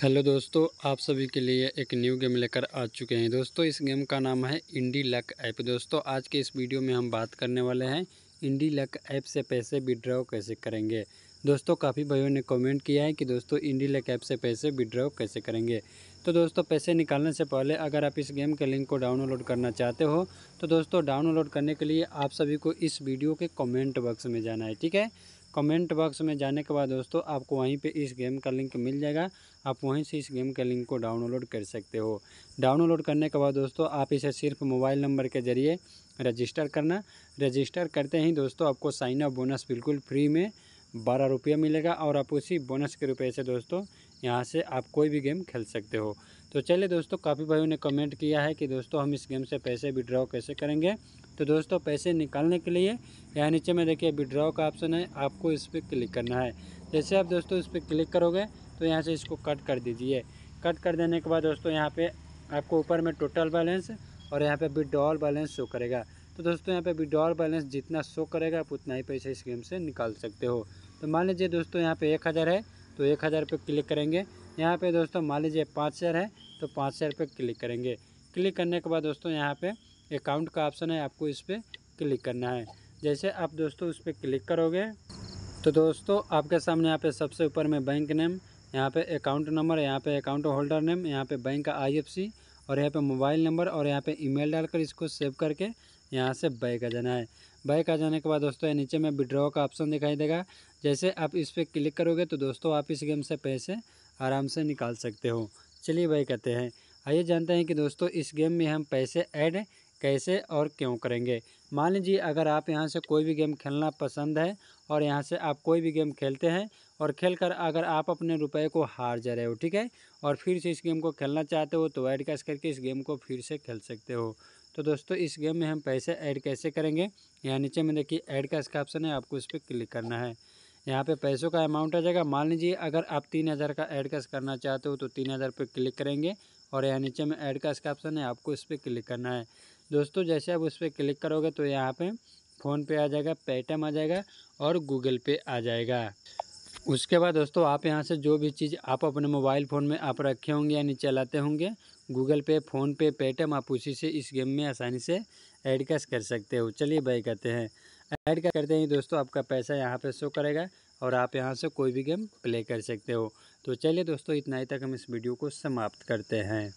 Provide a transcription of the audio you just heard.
hello दोस्तों आप सभी के लिए एक न्यू गेम लेकर आ चुके हैं दोस्तों इस गेम का नाम है इंडी लक ऐप दोस्तों आज के इस वीडियो में हम बात करने वाले हैं इंडी लक ऐप से पैसे विड्रॉ कैसे करेंगे दोस्तों काफ़ी भाइयों ने कमेंट किया है कि दोस्तों इंडी लेक ऐप से पैसे विड्रॉ कैसे करेंगे तो दोस्तों पैसे निकालने से पहले अगर आप इस गेम के लिंक को डाउनलोड करना चाहते हो तो दोस्तों डाउनलोड करने के लिए आप सभी को इस वीडियो के कमेंट बॉक्स में जाना है ठीक है कमेंट बॉक्स में जाने के बाद दोस्तों आपको वहीं पे इस गेम का लिंक मिल जाएगा आप वहीं से इस गेम के लिंक को डाउनलोड कर सकते हो डाउनलोड करने के बाद दोस्तों आप इसे सिर्फ मोबाइल नंबर के ज़रिए रजिस्टर करना रजिस्टर करते ही दोस्तों आपको साइन अप बोनस बिल्कुल फ्री में बारह रुपया मिलेगा और आप उसी बोनस के रुपये से दोस्तों यहाँ से आप कोई भी गेम खेल सकते हो तो चलिए दोस्तों काफ़ी भाइयों ने कमेंट किया है कि दोस्तों हम इस गेम से पैसे विड्रॉ कैसे करेंगे तो दोस्तों पैसे निकालने के लिए यहाँ नीचे में देखिए विड्रॉ का ऑप्शन है आपको इस पर क्लिक करना है जैसे आप दोस्तों इस पर क्लिक करोगे तो यहाँ से इसको कट कर दीजिए कट कर देने के बाद दोस्तों यहाँ पर आपको ऊपर में टोटल बैलेंस और यहाँ पर विड्रॉल बैलेंस शो करेगा तो दोस्तों यहाँ पे विड्रॉल बैलेंस जितना शो करेगा आप उतना ही पैसे इस गेम से निकाल सकते हो तो मान लीजिए दोस्तों यहाँ पे एक हज़ार है तो एक हज़ार पर क्लिक करेंगे यहाँ पे दोस्तों मान लीजिए पाँच हज़ार है तो पाँच हज़ार पर क्लिक करेंगे क्लिक करने के बाद दोस्तों यहाँ पे अकाउंट का ऑप्शन है आपको इस पर क्लिक करना है जैसे आप दोस्तों उस पर क्लिक करोगे तो दोस्तों आपके सामने यहाँ पे सबसे ऊपर में बैंक नेम यहाँ पे अकाउंट नंबर यहाँ पे अकाउंट होल्डर नेम यहाँ पे बैंक का आईएफसी और यहाँ पे मोबाइल नंबर और यहाँ पे ईमेल डालकर इसको सेव करके यहाँ से बैक आ जाना है बैक आ जाने के बाद दोस्तों नीचे में विड्रॉ का ऑप्शन दिखाई देगा जैसे आप इस पर क्लिक करोगे तो दोस्तों आप इस गेम से पैसे आराम से निकाल सकते हो चलिए भाई कहते हैं आइए जानते हैं कि दोस्तों इस गेम में हम पैसे ऐड कैसे और क्यों करेंगे मान लीजिए अगर आप यहाँ से कोई भी गेम खेलना पसंद है और यहाँ से आप कोई भी गेम खेलते हैं और खेलकर अगर आप अपने रुपए को हार जा रहे हो ठीक है और फिर से इस गेम को खेलना चाहते हो तो ऐड कैश करके इस गेम को फिर से खेल सकते हो तो दोस्तों इस गेम में हम पैसे ऐड कैसे करेंगे यहाँ नीचे में देखिए ऐड का इसका ऑप्शन है आपको इस पर क्लिक करना है यहाँ पे पैसों का अमाउंट आ जाएगा मान लीजिए अगर आप तीन हज़ार का ऐड कैश करना चाहते हो तो तीन हज़ार पर क्लिक करेंगे और यहाँ नीचे में ऐड कैश का ऑप्शन है आपको इस पर क्लिक करना है दोस्तों जैसे आप उस पर क्लिक करोगे तो यहाँ पे फ़ोन पे आ जाएगा पेटीएम आ जाएगा और गूगल पे आ जाएगा उसके बाद दोस्तों आप यहाँ से जो भी चीज़ आप अपने मोबाइल फ़ोन में आप रखे होंगे यानी चलाते होंगे गूगल पे फ़ोन पे पेटीएम आप उसी से इस गेम में आसानी से ऐड कैश कर सकते हो चलिए भाई कहते हैं ऐड कैश करते ही दोस्तों आपका पैसा यहाँ पे शो करेगा और आप यहाँ से कोई भी गेम प्ले कर सकते हो तो चलिए दोस्तों इतना ही तक हम इस वीडियो को समाप्त करते हैं